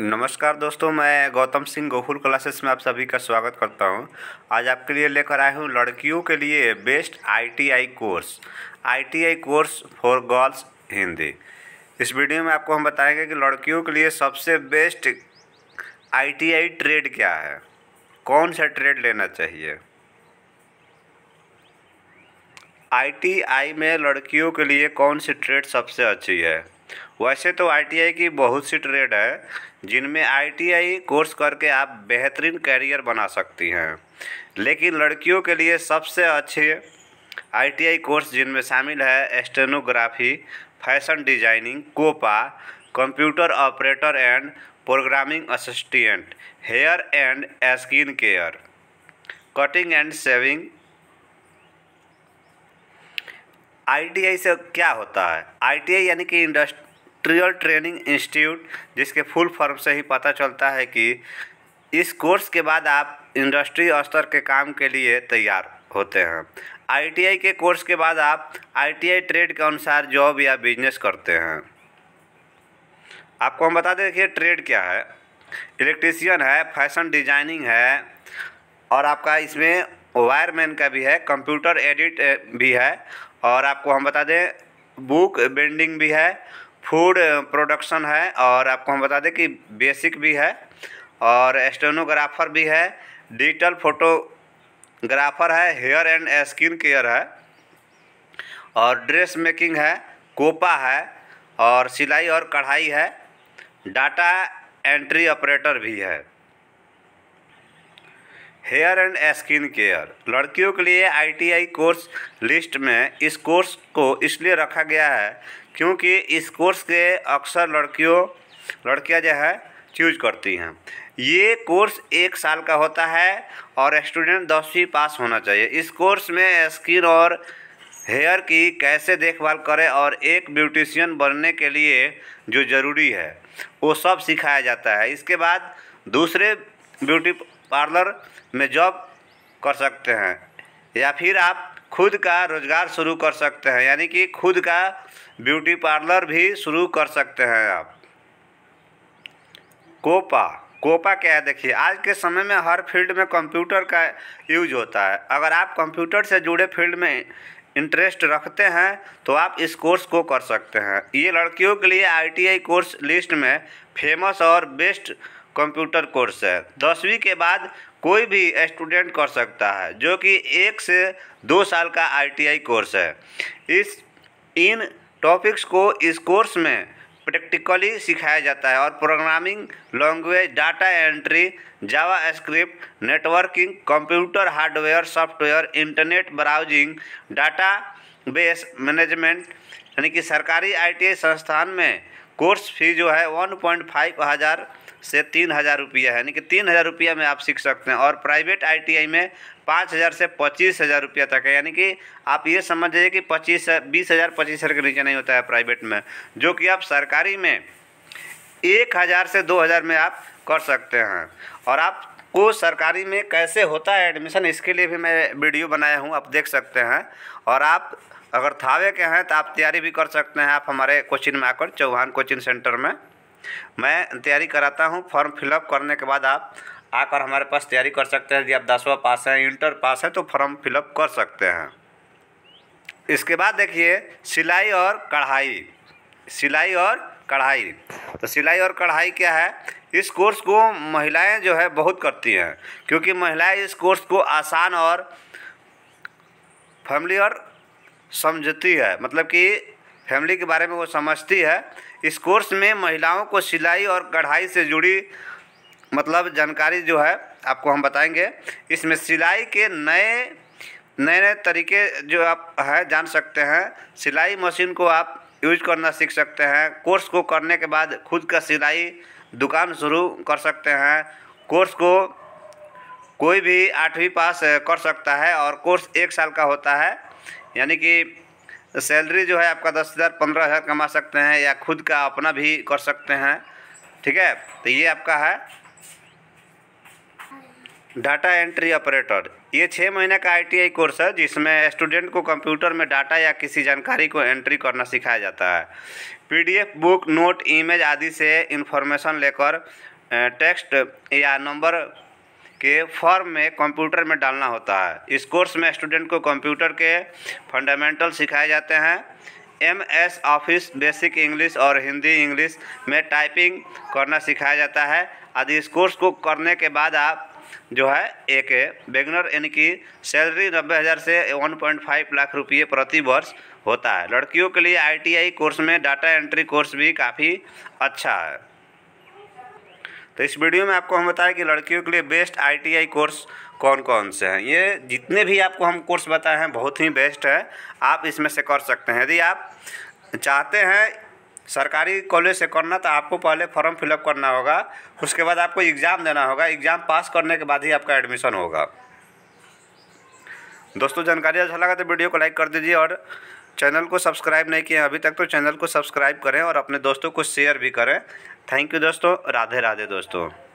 नमस्कार दोस्तों मैं गौतम सिंह गोहुल क्लासेस में आप सभी का स्वागत करता हूं। आज आपके लिए लेकर आया हूं लड़कियों के लिए best ITI course ITI course for girls Hindi इस वीडियो में आपको हम बताएंगे कि लड़कियों के लिए सबसे बेस्ट आईटीआई ट्रेड क्या है कौन सा ट्रेड लेना चाहिए आई में लड़कियों के लिए कौन सी ट्रेड सबसे अच्छी है वैसे तो आईटीआई की बहुत सी ट्रेड है जिनमें आईटीआई कोर्स करके आप बेहतरीन कैरियर बना सकती हैं लेकिन लड़कियों के लिए सबसे अच्छे आईटीआई कोर्स जिनमें शामिल है stenography fashion designing COPA computer operator and programming assistant hair and skin care cutting and shaving I से क्या होता है आई यानी कि इंडस्ट्रियल ट्रेनिंग इंस्टीट्यूट जिसके फुल फॉर्म से ही पता चलता है कि इस कोर्स के बाद आप इंडस्ट्री स्तर के काम के लिए तैयार होते हैं आईटीआई के कोर्स के बाद आप आईटीआई ट्रेड के अनुसार जॉब या बिजनेस करते हैं आपको हम बता दें देखिए ट्रेड क्या है इलेक्ट्रीशियन है फैशन डिजाइनिंग है और आपका इसमें वायरमैन का भी है कंप्यूटर एडिट भी है और आपको हम बता दें बुक बेंडिंग भी है फूड प्रोडक्शन है और आपको हम बता दें कि बेसिक भी है और एस्टोनोग्राफर भी है डिजिटल फोटोग्राफर है हेयर एंड स्किन केयर है और ड्रेस मेकिंग है कोपा है और सिलाई और कढ़ाई है डाटा एंट्री ऑपरेटर भी है हेयर एंड स्किन केयर लड़कियों के लिए आईटीआई कोर्स लिस्ट में इस कोर्स को इसलिए रखा गया है क्योंकि इस कोर्स के अक्सर लड़कियों लड़कियां जो है चूज करती हैं ये कोर्स एक साल का होता है और स्टूडेंट दसवीं पास होना चाहिए इस कोर्स में स्किन और हेयर की कैसे देखभाल करें और एक ब्यूटिशियन बनने के लिए जो ज़रूरी है वो सब सिखाया जाता है इसके बाद दूसरे ब्यूटी पार्लर में जॉब कर सकते हैं या फिर आप खुद का रोज़गार शुरू कर सकते हैं यानी कि खुद का ब्यूटी पार्लर भी शुरू कर सकते हैं आप कोपा कोपा क्या है देखिए आज के समय में हर फील्ड में कंप्यूटर का यूज होता है अगर आप कंप्यूटर से जुड़े फील्ड में इंटरेस्ट रखते हैं तो आप इस कोर्स को कर सकते हैं ये लड़कियों के लिए आईटीआई कोर्स लिस्ट में फेमस और बेस्ट कंप्यूटर कोर्स है दसवीं के बाद कोई भी स्टूडेंट कर सकता है जो कि एक से दो साल का आईटीआई कोर्स है इस इन टॉपिक्स को इस कोर्स में प्रैक्टिकली सिखाया जाता है और programming language data entry JavaScript networking computer hardware software internet browsing database management यानी कि सरकारी आईटीआई संस्थान में कोर्स फी जो है वन पॉइंट फाइव हज़ार से तीन हज़ार रुपया है यानी कि तीन हज़ार रुपया में आप सीख सकते हैं और प्राइवेट आईटीआई में पाँच हज़ार से पच्चीस हज़ार रुपया तक है यानी कि आप ये समझ जाइए कि पच्चीस बीस हज़ार पच्चीस हज़ार के नीचे नहीं होता है प्राइवेट में जो कि आप सरकारी में एक हज़ार से दो हज़ार में आप कर सकते हैं और आप को सरकारी में कैसे होता है एडमिशन इसके लिए भी मैं वीडियो बनाया हूँ आप देख सकते हैं और आप अगर थावे के हैं तो आप तैयारी भी कर सकते हैं आप हमारे कोचिंग में आकर चौहान कोचिंग सेंटर में मैं तैयारी कराता हूँ फॉर्म फिलअप करने के बाद आप आकर हमारे पास तैयारी कर सकते हैं यदि आप दसवा पास हैं इंटर पास हैं तो फॉर्म फिलअप कर सकते हैं इसके बाद देखिए सिलाई और कढ़ाई सिलाई और कढ़ाई तो सिलाई और कढ़ाई क्या है इस कोर्स को महिलाएं जो है बहुत करती हैं क्योंकि महिलाएं इस कोर्स को आसान और फैमिली और समझती है मतलब कि फैमिली के बारे में वो समझती है इस कोर्स में महिलाओं को सिलाई और कढ़ाई से जुड़ी मतलब जानकारी जो है आपको हम बताएंगे इसमें सिलाई के नए नए नए तरीके जो आप हैं जान सकते हैं सिलाई मशीन को आप यूज करना सीख सकते हैं कोर्स को करने के बाद खुद का सिलाई दुकान शुरू कर सकते हैं कोर्स को कोई भी आठवीं पास कर सकता है और कोर्स एक साल का होता है यानी कि तो सैलरी जो है आपका दस हज़ार पंद्रह हज़ार कमा सकते हैं या खुद का अपना भी कर सकते हैं ठीक है तो ये आपका है डाटा एंट्री ऑपरेटर ये छः महीने का आईटीआई कोर्स है जिसमें स्टूडेंट को कंप्यूटर में डाटा या किसी जानकारी को एंट्री करना सिखाया जाता है पीडीएफ बुक नोट इमेज आदि से इन्फॉर्मेशन लेकर टेक्स्ट या नंबर के फॉर्म में कंप्यूटर में डालना होता है इस कोर्स में स्टूडेंट को कंप्यूटर के फंडामेंटल सिखाए जाते हैं M S office basic English और हिंदी इंग्लिश में टाइपिंग करना सिखाया जाता है आदि इस कोर्स को करने के बाद आप जो है एक बेगनर यानी कि सैलरी नब्बे हज़ार से 1.5 लाख रुपये प्रति वर्ष होता है लड़कियों के लिए आईटीआई कोर्स में डाटा एंट्री कोर्स भी काफ़ी अच्छा है तो इस वीडियो में आपको हम बताएं कि लड़कियों के लिए बेस्ट आईटीआई कोर्स कौन कौन से हैं ये जितने भी आपको हम कोर्स बताए हैं बहुत ही बेस्ट है आप इसमें से कर सकते हैं यदि आप चाहते हैं सरकारी कॉलेज से करना तो आपको पहले फॉर्म फिलअप करना होगा उसके बाद आपको एग्ज़ाम देना होगा एग्ज़ाम पास करने के बाद ही आपका एडमिशन होगा दोस्तों जानकारी अच्छा लगा तो वीडियो को लाइक कर दीजिए और चैनल को सब्सक्राइब नहीं किए अभी तक तो चैनल को सब्सक्राइब करें और अपने दोस्तों को शेयर भी करें थैंक यू दोस्तों राधे राधे दोस्तों